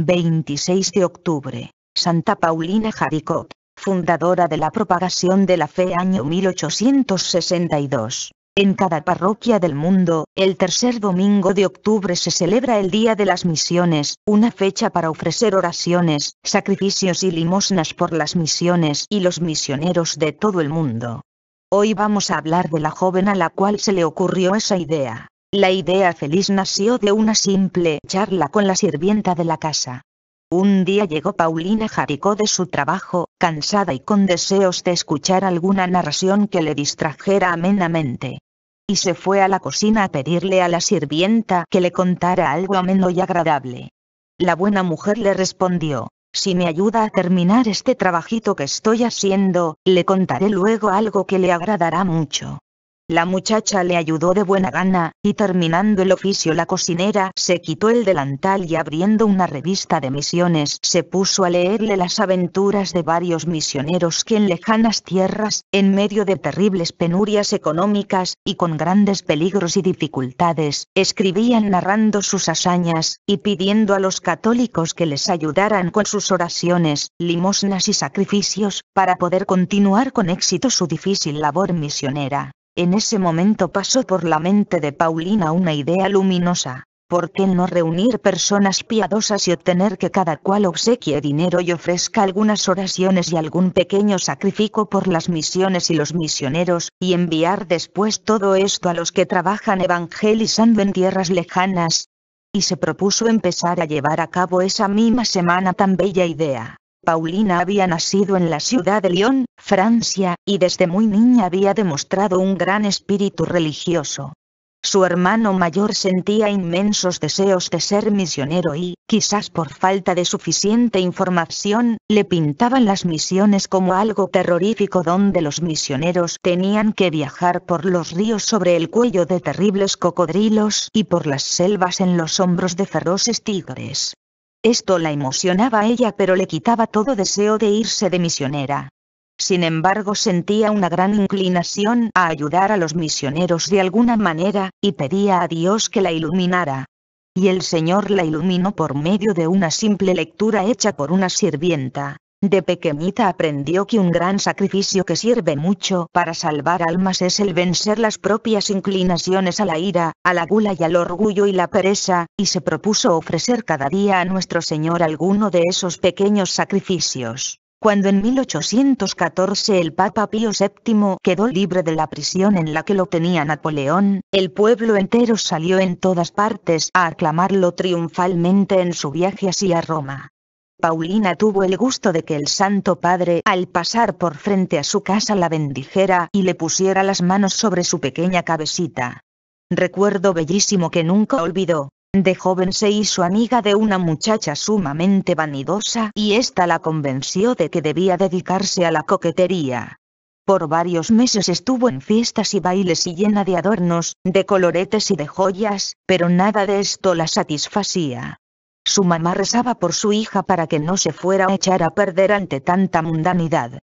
26 de octubre, Santa Paulina Jaricot, fundadora de la propagación de la fe año 1862. En cada parroquia del mundo, el tercer domingo de octubre se celebra el Día de las Misiones, una fecha para ofrecer oraciones, sacrificios y limosnas por las misiones y los misioneros de todo el mundo. Hoy vamos a hablar de la joven a la cual se le ocurrió esa idea. La idea feliz nació de una simple charla con la sirvienta de la casa. Un día llegó Paulina Jaricó de su trabajo, cansada y con deseos de escuchar alguna narración que le distrajera amenamente. Y se fue a la cocina a pedirle a la sirvienta que le contara algo ameno y agradable. La buena mujer le respondió, si me ayuda a terminar este trabajito que estoy haciendo, le contaré luego algo que le agradará mucho. La muchacha le ayudó de buena gana, y terminando el oficio la cocinera se quitó el delantal y abriendo una revista de misiones se puso a leerle las aventuras de varios misioneros que en lejanas tierras, en medio de terribles penurias económicas, y con grandes peligros y dificultades, escribían narrando sus hazañas, y pidiendo a los católicos que les ayudaran con sus oraciones, limosnas y sacrificios, para poder continuar con éxito su difícil labor misionera. En ese momento pasó por la mente de Paulina una idea luminosa. ¿Por qué no reunir personas piadosas y obtener que cada cual obsequie dinero y ofrezca algunas oraciones y algún pequeño sacrificio por las misiones y los misioneros, y enviar después todo esto a los que trabajan evangelizando en tierras lejanas? Y se propuso empezar a llevar a cabo esa misma semana tan bella idea. Paulina había nacido en la ciudad de Lyon, Francia, y desde muy niña había demostrado un gran espíritu religioso. Su hermano mayor sentía inmensos deseos de ser misionero y, quizás por falta de suficiente información, le pintaban las misiones como algo terrorífico donde los misioneros tenían que viajar por los ríos sobre el cuello de terribles cocodrilos y por las selvas en los hombros de feroces tigres. Esto la emocionaba a ella pero le quitaba todo deseo de irse de misionera. Sin embargo sentía una gran inclinación a ayudar a los misioneros de alguna manera, y pedía a Dios que la iluminara. Y el Señor la iluminó por medio de una simple lectura hecha por una sirvienta. De pequeñita aprendió que un gran sacrificio que sirve mucho para salvar almas es el vencer las propias inclinaciones a la ira, a la gula y al orgullo y la pereza, y se propuso ofrecer cada día a nuestro Señor alguno de esos pequeños sacrificios. Cuando en 1814 el Papa Pío VII quedó libre de la prisión en la que lo tenía Napoleón, el pueblo entero salió en todas partes a aclamarlo triunfalmente en su viaje hacia Roma. Paulina tuvo el gusto de que el Santo Padre al pasar por frente a su casa la bendijera y le pusiera las manos sobre su pequeña cabecita. Recuerdo bellísimo que nunca olvidó. De joven se hizo amiga de una muchacha sumamente vanidosa y ésta la convenció de que debía dedicarse a la coquetería. Por varios meses estuvo en fiestas y bailes y llena de adornos, de coloretes y de joyas, pero nada de esto la satisfacía. Su mamá rezaba por su hija para que no se fuera a echar a perder ante tanta mundanidad.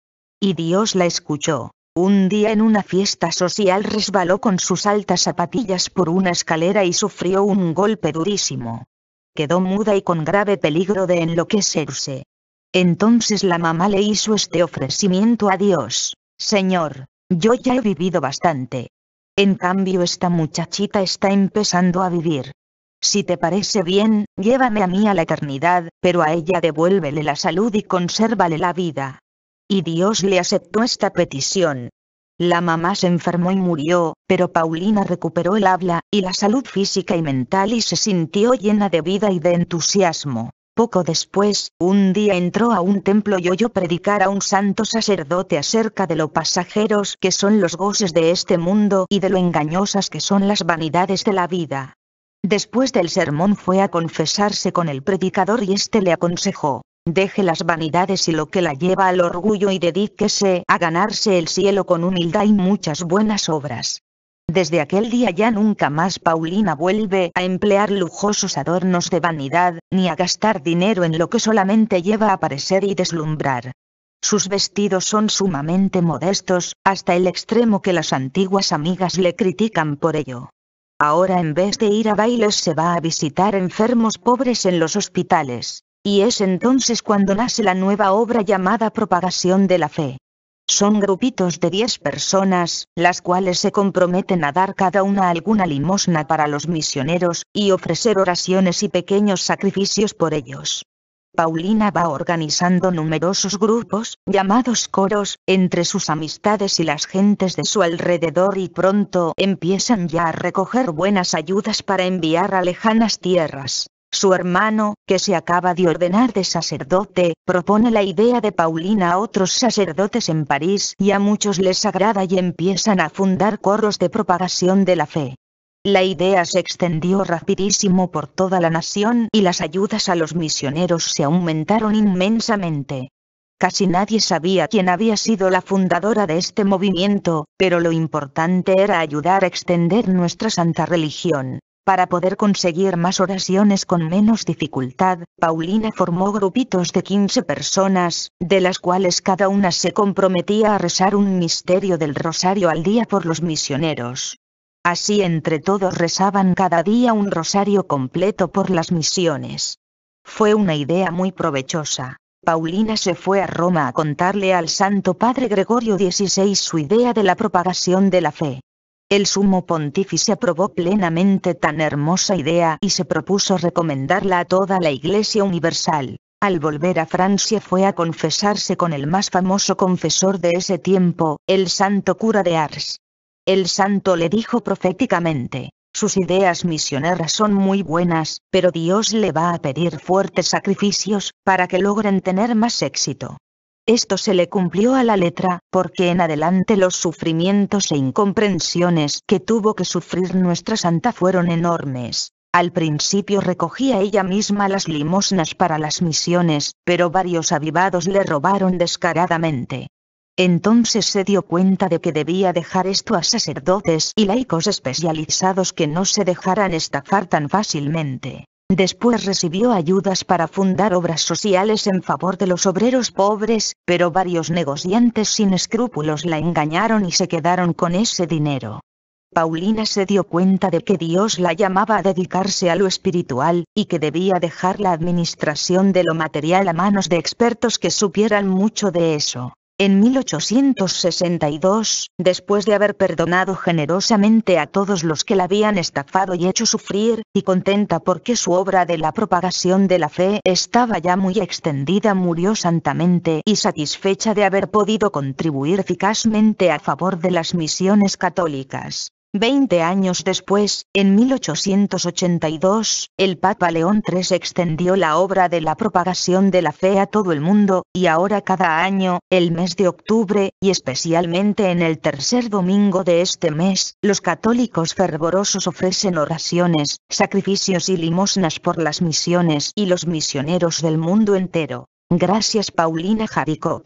Y Dios la escuchó. Un día en una fiesta social resbaló con sus altas zapatillas por una escalera y sufrió un golpe durísimo. Quedó muda y con grave peligro de enloquecerse. Entonces la mamá le hizo este ofrecimiento a Dios, Señor, yo ya he vivido bastante. En cambio esta muchachita está empezando a vivir, si te parece bien, llévame a mí a la eternidad, pero a ella devuélvele la salud y consérvale la vida. Y Dios le aceptó esta petición. La mamá se enfermó y murió, pero Paulina recuperó el habla, y la salud física y mental y se sintió llena de vida y de entusiasmo. Poco después, un día entró a un templo y oyó predicar a un santo sacerdote acerca de lo pasajeros que son los goces de este mundo y de lo engañosas que son las vanidades de la vida. Después del sermón fue a confesarse con el predicador y éste le aconsejó, deje las vanidades y lo que la lleva al orgullo y dedíquese a ganarse el cielo con humildad y muchas buenas obras. Desde aquel día ya nunca más Paulina vuelve a emplear lujosos adornos de vanidad, ni a gastar dinero en lo que solamente lleva a parecer y deslumbrar. Sus vestidos son sumamente modestos, hasta el extremo que las antiguas amigas le critican por ello. Ahora en vez de ir a bailes se va a visitar enfermos pobres en los hospitales. Y es entonces cuando nace la nueva obra llamada Propagación de la Fe. Son grupitos de 10 personas, las cuales se comprometen a dar cada una alguna limosna para los misioneros, y ofrecer oraciones y pequeños sacrificios por ellos. Paulina va organizando numerosos grupos, llamados coros, entre sus amistades y las gentes de su alrededor y pronto empiezan ya a recoger buenas ayudas para enviar a lejanas tierras. Su hermano, que se acaba de ordenar de sacerdote, propone la idea de Paulina a otros sacerdotes en París y a muchos les agrada y empiezan a fundar coros de propagación de la fe. La idea se extendió rapidísimo por toda la nación y las ayudas a los misioneros se aumentaron inmensamente. Casi nadie sabía quién había sido la fundadora de este movimiento, pero lo importante era ayudar a extender nuestra santa religión. Para poder conseguir más oraciones con menos dificultad, Paulina formó grupitos de 15 personas, de las cuales cada una se comprometía a rezar un misterio del rosario al día por los misioneros. Así entre todos rezaban cada día un rosario completo por las misiones. Fue una idea muy provechosa. Paulina se fue a Roma a contarle al Santo Padre Gregorio XVI su idea de la propagación de la fe. El sumo pontífice aprobó plenamente tan hermosa idea y se propuso recomendarla a toda la Iglesia Universal. Al volver a Francia fue a confesarse con el más famoso confesor de ese tiempo, el santo cura de Ars. El santo le dijo proféticamente, sus ideas misioneras son muy buenas, pero Dios le va a pedir fuertes sacrificios, para que logren tener más éxito. Esto se le cumplió a la letra, porque en adelante los sufrimientos e incomprensiones que tuvo que sufrir nuestra santa fueron enormes. Al principio recogía ella misma las limosnas para las misiones, pero varios avivados le robaron descaradamente. Entonces se dio cuenta de que debía dejar esto a sacerdotes y laicos especializados que no se dejaran estafar tan fácilmente. Después recibió ayudas para fundar obras sociales en favor de los obreros pobres, pero varios negociantes sin escrúpulos la engañaron y se quedaron con ese dinero. Paulina se dio cuenta de que Dios la llamaba a dedicarse a lo espiritual, y que debía dejar la administración de lo material a manos de expertos que supieran mucho de eso. En 1862, después de haber perdonado generosamente a todos los que la habían estafado y hecho sufrir, y contenta porque su obra de la propagación de la fe estaba ya muy extendida, murió santamente y satisfecha de haber podido contribuir eficazmente a favor de las misiones católicas. Veinte años después, en 1882, el Papa León III extendió la obra de la propagación de la fe a todo el mundo, y ahora cada año, el mes de octubre, y especialmente en el tercer domingo de este mes, los católicos fervorosos ofrecen oraciones, sacrificios y limosnas por las misiones y los misioneros del mundo entero. Gracias Paulina Jaricot.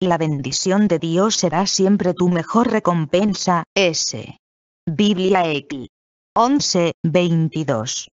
La bendición de Dios será siempre tu mejor recompensa, S. Biblia X. 11, 22.